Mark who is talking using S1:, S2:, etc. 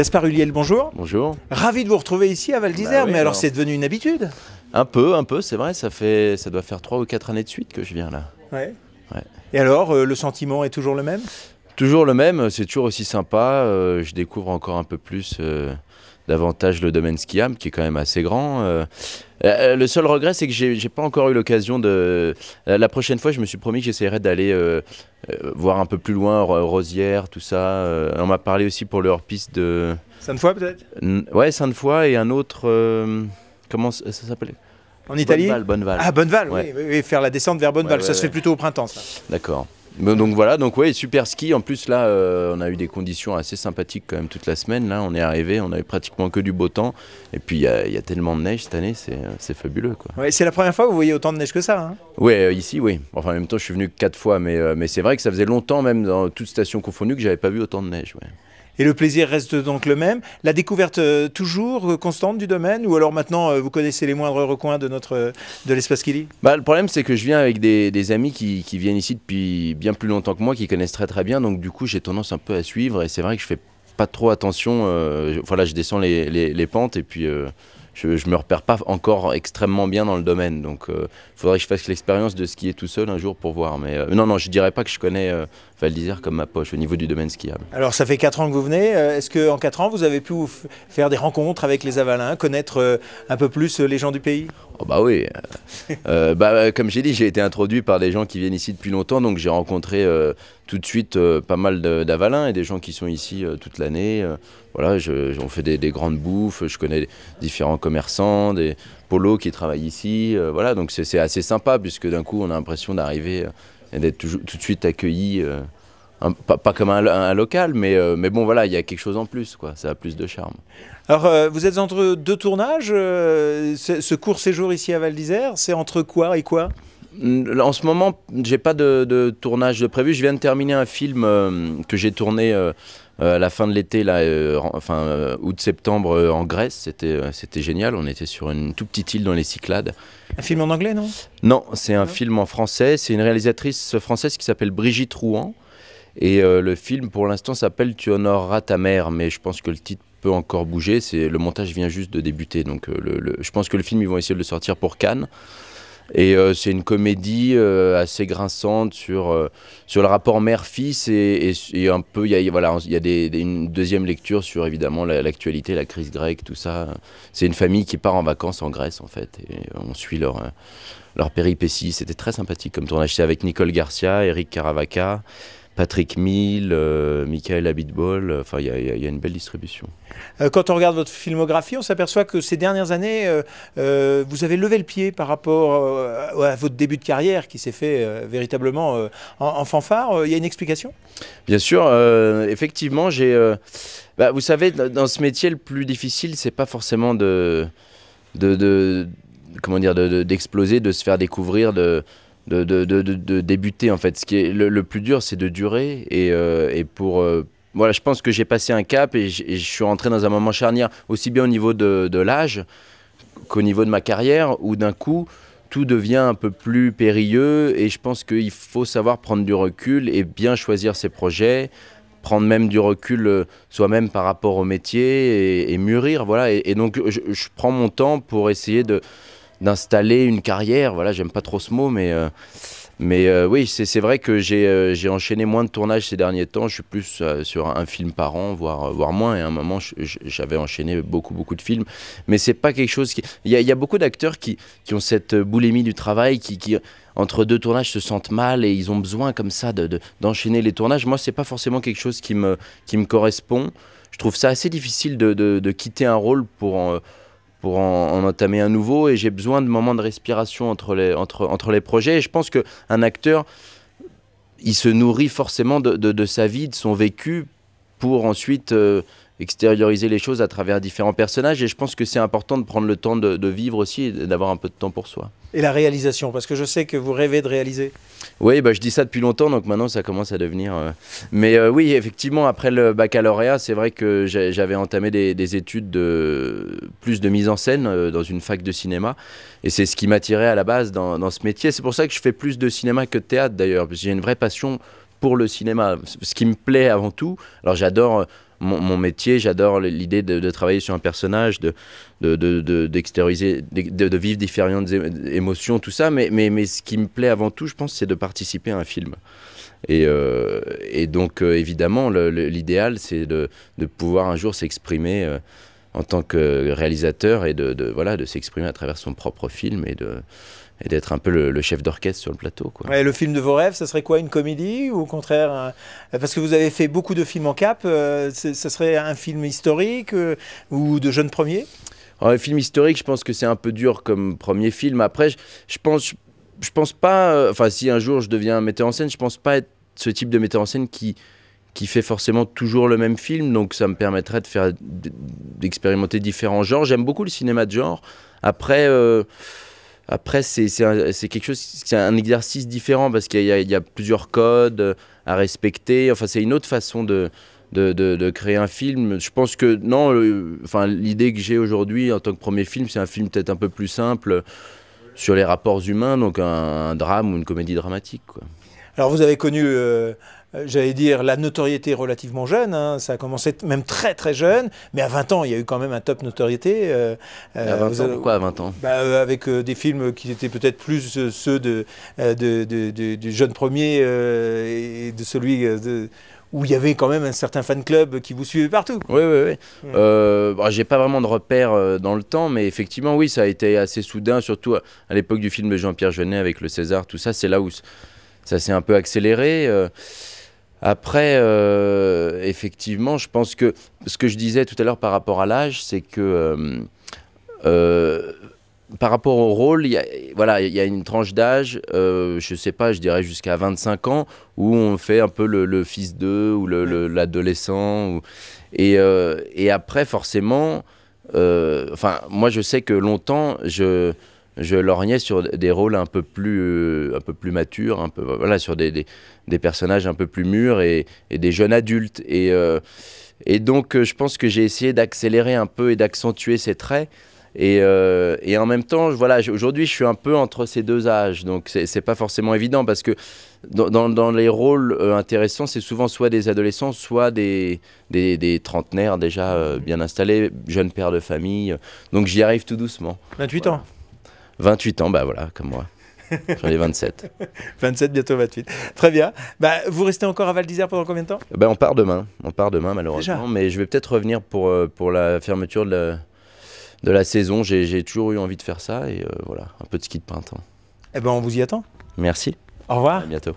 S1: Gaspard Huliel, bonjour. Bonjour. Ravi de vous retrouver ici à Val d'Isère, bah mais alors c'est devenu une habitude
S2: Un peu, un peu, c'est vrai, ça, fait, ça doit faire trois ou quatre années de suite que je viens là.
S1: Ouais. Et alors, euh, le sentiment est toujours le même
S2: Toujours le même, c'est toujours aussi sympa. Euh, je découvre encore un peu plus euh, davantage le domaine skiable qui est quand même assez grand. Euh. le seul regret, c'est que j'ai pas encore eu l'occasion de. La prochaine fois, je me suis promis que j'essaierais d'aller voir un peu plus loin, Rosière, tout ça. on m'a parlé aussi pour le piste de. Sainte-Foy peut-être Ouais, Sainte-Foy et un autre. comment ça, s'appelait
S1: En Italie Bonneval. Ah, Bonneval, oui, Faire la descente vers Bonneval. ça se fait plutôt au printemps, ça.
S2: D'accord donc voilà, donc ouais, super ski. En plus là, euh, on a eu des conditions assez sympathiques quand même toute la semaine. Là, on est arrivé, on avait pratiquement que du beau temps. Et puis il y, a tellement de neige cette année, c'est fabuleux quoi.
S1: Ouais, c'est la première fois que vous voyez autant de neige que ça. Hein
S2: ouais, euh, ici oui. Enfin en même temps, je suis venu quatre fois, mais,
S1: euh, mais c'est vrai que ça faisait longtemps même dans toute station confondues, que j'avais pas vu autant de neige. Ouais. Et le plaisir reste donc le même. La découverte euh, toujours euh, constante du domaine ou alors maintenant euh, vous connaissez les moindres recoins de, notre, de l'espace Kili
S2: bah, Le problème c'est que je viens avec des, amis qui, viennent ici depuis bien plus longtemps que moi, qui connaissent très très bien. Donc du coup j'ai tendance un peu à suivre et c'est vrai que je fais pas trop attention. voilà, je descends les, pentes et puis je, me repère pas encore extrêmement bien dans le domaine. Donc, il euh, faudrait que je fasse l'expérience de skier tout seul un jour pour voir. Mais euh, non, non, je dirais pas que je connais euh, Val d'Isère comme ma poche au niveau du domaine skiable.
S1: Alors, ça fait 4 ans que vous venez. Est-ce qu'en 4 ans, vous avez pu faire des rencontres avec les Avalins, connaître un peu plus les gens du pays
S2: oh, Bah oui. Bah, comme j'ai dit, j'ai été introduit par des gens qui viennent ici depuis longtemps. Donc, j'ai rencontré tout de suite pas mal d'Avalins et des gens qui sont ici toute l'année. voilà, je, on fait des, grandes bouffes. Je connais différents commerçants, des polos qui travaillent ici. Euh, voilà, donc c'est assez sympa puisque d'un coup, on a l'impression d'arriver euh, et d'être tout, de suite accueilli. Euh, pas, comme un, local, mais, mais bon, voilà, il y a quelque chose en plus,
S1: quoi. Ça a plus de charme. Alors, vous êtes entre deux tournages. ce court séjour ici à Val d'Isère, c'est entre quoi et quoi En ce moment, j'ai pas de, de,
S2: tournage de prévu. Je viens de terminer un film que j'ai tourné à euh, la fin de l'été, là, euh, enfin euh, août-septembre en Grèce, c'était c'était génial. On était sur une toute petite île dans les Cyclades.
S1: Un film en anglais, non
S2: Non, c'est un film en français. C'est une réalisatrice française qui s'appelle Brigitte Rouen. Et le film, pour l'instant, s'appelle Tu honoreras ta mère, mais je pense que le titre peut encore bouger. C'est le montage vient juste de débuter, donc je pense que le film ils vont essayer de le sortir pour Cannes. Et euh, c'est une comédie euh, assez grinçante sur, euh, sur le rapport mère-fils et, un peu, il y a, voilà, y a une deuxième lecture sur évidemment l'actualité, la, crise grecque, tout ça. C'est une famille qui part en vacances en Grèce en fait et on suit leur, leur péripétie. C'était très sympathique comme tournage. C'est avec Nicole Garcia, Eric Caravaca. Patrick Mill, euh, Michael Abitbol, euh, enfin il y, a une belle distribution.
S1: Euh, quand on regarde votre filmographie, on s'aperçoit que ces dernières années, vous avez levé le pied par rapport à votre début de carrière qui s'est fait véritablement en, fanfare. Il y a une explication
S2: Bien sûr, effectivement, j'ai. Bah, vous savez, dans ce métier, le plus difficile, c'est pas forcément de, de, comment dire, d'exploser, de, de se faire découvrir, de de, débuter en fait. Ce qui est le, plus dur, c'est de durer et, euh, pour euh, voilà, je pense que j'ai passé un cap et, je suis rentré dans un moment charnière, aussi bien au niveau de, l'âge qu'au niveau de ma carrière, où d'un coup tout devient un peu plus périlleux et je pense qu'il faut savoir prendre du recul et bien choisir ses projets prendre même du recul euh, soi-même par rapport au métier et, mûrir voilà et, donc je prends mon temps pour essayer de, d'installer une carrière. Voilà, j'aime pas trop ce mot, mais, euh, mais euh, oui, c'est vrai que euh, j'ai enchaîné moins de tournages ces derniers temps. Je suis plus sur un film par an, voire, voire moins. Et à un moment, j'avais enchaîné beaucoup, beaucoup de films. Mais c'est pas quelque chose qui. Il y, a beaucoup d'acteurs qui, qui, ont cette boulimie du travail, qui, entre deux tournages se sentent mal et ils ont besoin comme ça d'enchaîner de, d'enchaîner les tournages. Moi, c'est pas forcément quelque chose qui me, qui me correspond. Je trouve ça assez difficile de, quitter un rôle pour pour en, entamer un nouveau. Et j'ai besoin de moments de respiration entre les, entre, entre les projets. Et je pense qu'un acteur, il se nourrit forcément de, sa vie, de son vécu, pour ensuite euh, extérioriser les choses à travers différents personnages. Et je pense que c'est important de prendre le temps de, vivre aussi et d'avoir un peu de temps pour soi.
S1: Et la réalisation, parce que je sais que vous rêvez de réaliser.
S2: Oui, bah, je dis ça depuis longtemps, donc maintenant ça commence à devenir. Euh, mais euh, oui, effectivement, après le baccalauréat, c'est vrai que j'avais entamé des, études de plus de mise en scène euh, dans une fac de cinéma. Et c'est ce qui m'attirait à la base dans, dans ce métier. C'est pour ça que je fais plus de cinéma que de théâtre d'ailleurs, parce que j'ai une vraie passion pour le cinéma. Ce qui me plaît avant tout, alors j'adore euh, mon, métier, j'adore l'idée de, travailler sur un personnage, de, de, d'extérioriser, de, vivre différentes émotions, tout ça, mais, mais, mais ce qui me plaît avant tout, je pense, c'est de participer à un film. Et, euh, donc, euh, évidemment, l'idéal, c'est de, pouvoir un jour s'exprimer. en tant que réalisateur et de, de, voilà de s'exprimer à travers son propre film et de et d'être un peu le, chef d'orchestre sur le plateau. Quoi.
S1: le film de vos rêves, ça serait quoi Une comédie ou au contraire Parce que vous avez fait beaucoup de films en cap, ça euh, serait un film historique euh, ou de jeunes premiers
S2: Un film historique, je pense que c'est un peu dur comme premier film. Après, je, pense, je pense pas. Euh, enfin, si un jour je deviens un metteur en scène, je pense pas être ce type de metteur en scène qui qui fait forcément toujours le même film, donc ça me permettrait de faire d'expérimenter différents genres. J'aime beaucoup le cinéma de genre. Après, après, c'est quelque chose, c'est un exercice différent parce qu'il y, a plusieurs codes à respecter. Enfin, c'est une autre façon de, de, de, créer un film. Je pense que non, enfin l'idée que j'ai aujourd'hui en tant que premier film, c'est un film peut-être un peu plus simple sur les rapports humains, donc un, drame ou une comédie dramatique. Quoi.
S1: Alors vous avez connu euh, euh, j'allais dire, la notoriété relativement jeune. Hein. Ça a commencé même très très jeune, mais à 20 ans, il y a eu quand même un top notoriété. Euh, à 20 euh, ans, quoi, à 20 ans bah, euh, Avec des films qui étaient peut-être plus ceux de, du jeune premier et de celui où il y avait quand même un certain fan club qui vous suivait partout. Oui, oui,
S2: oui. Hmm. Bah, j'ai pas vraiment de repères dans le temps, mais effectivement, oui, ça a été assez soudain, surtout à l'époque du film de Jean-Pierre Jeunet avec le César, tout ça, c'est là où ça s'est un peu accéléré. Euh, après, euh, effectivement, je pense que ce que je disais tout à l'heure par rapport à l'âge, c'est que euh, euh, par rapport au rôle, il y a, voilà, y une tranche d'âge, je je sais pas, je dirais jusqu'à 25 ans, où on fait un peu le, fils d'eux ou l'adolescent. Et, et, après, forcément, enfin, moi je sais que longtemps, je je lorgnais sur des rôles un peu plus, euh, un peu plus matures, un peu, voilà, sur des, personnages un peu plus mûrs et, des jeunes adultes. Et, euh, donc, euh, je pense que j'ai essayé d'accélérer un peu et d'accentuer ces traits. Et, en même temps, voilà, aujourd'hui, je suis un peu entre ces deux âges, donc c'est pas forcément évident parce que dans, les rôles intéressants, c'est souvent soit des adolescents, soit des, des, trentenaires déjà bien installés, jeunes pères de famille. Donc j'y arrive tout doucement. 28 ans 28 ans, bah voilà, comme moi. J'en ai 27.
S1: 27, bientôt 28. Très bien. Bah, vous restez encore à Val d'Isère pendant combien de temps
S2: Ben, On part demain. On part demain, malheureusement. mais je vais peut-être revenir pour, euh, pour la fermeture de la, de la saison. J'ai toujours eu envie de faire ça. Et euh, voilà, un peu de ski de printemps.
S1: Eh ben, on vous y attend. Merci. Au revoir. À
S2: bientôt.